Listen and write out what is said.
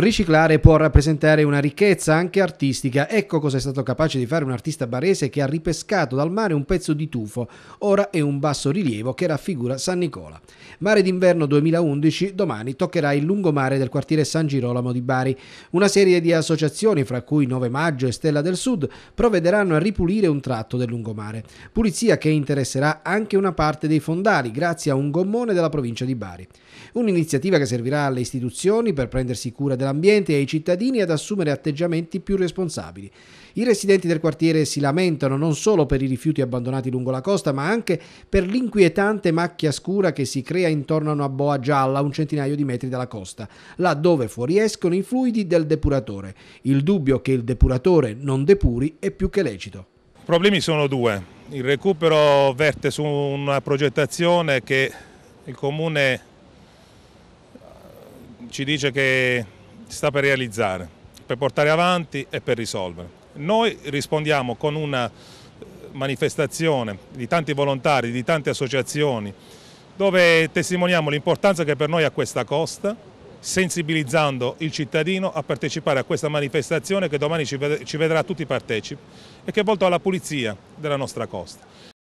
Riciclare può rappresentare una ricchezza anche artistica. Ecco cosa è stato capace di fare un artista barese che ha ripescato dal mare un pezzo di tufo. Ora è un basso rilievo che raffigura San Nicola. Mare d'inverno 2011 domani toccherà il lungomare del quartiere San Girolamo di Bari. Una serie di associazioni, fra cui 9 Maggio e Stella del Sud, provvederanno a ripulire un tratto del lungomare. Pulizia che interesserà anche una parte dei fondali grazie a un gommone della provincia di Bari. Un'iniziativa che servirà alle istituzioni per prendersi cura della dell'ambiente e ai cittadini ad assumere atteggiamenti più responsabili. I residenti del quartiere si lamentano non solo per i rifiuti abbandonati lungo la costa, ma anche per l'inquietante macchia scura che si crea intorno a una boa gialla a un centinaio di metri dalla costa, laddove fuoriescono i fluidi del depuratore. Il dubbio che il depuratore non depuri è più che lecito. I problemi sono due. Il recupero verte su una progettazione che il comune eh, ci dice che si sta per realizzare, per portare avanti e per risolvere. Noi rispondiamo con una eh, manifestazione di tanti volontari, di tante associazioni, dove testimoniamo l'importanza che per noi ha questa costa, sensibilizzando il cittadino a partecipare a questa manifestazione che domani ci vedrà tutti partecipi e che è volta alla pulizia della nostra costa.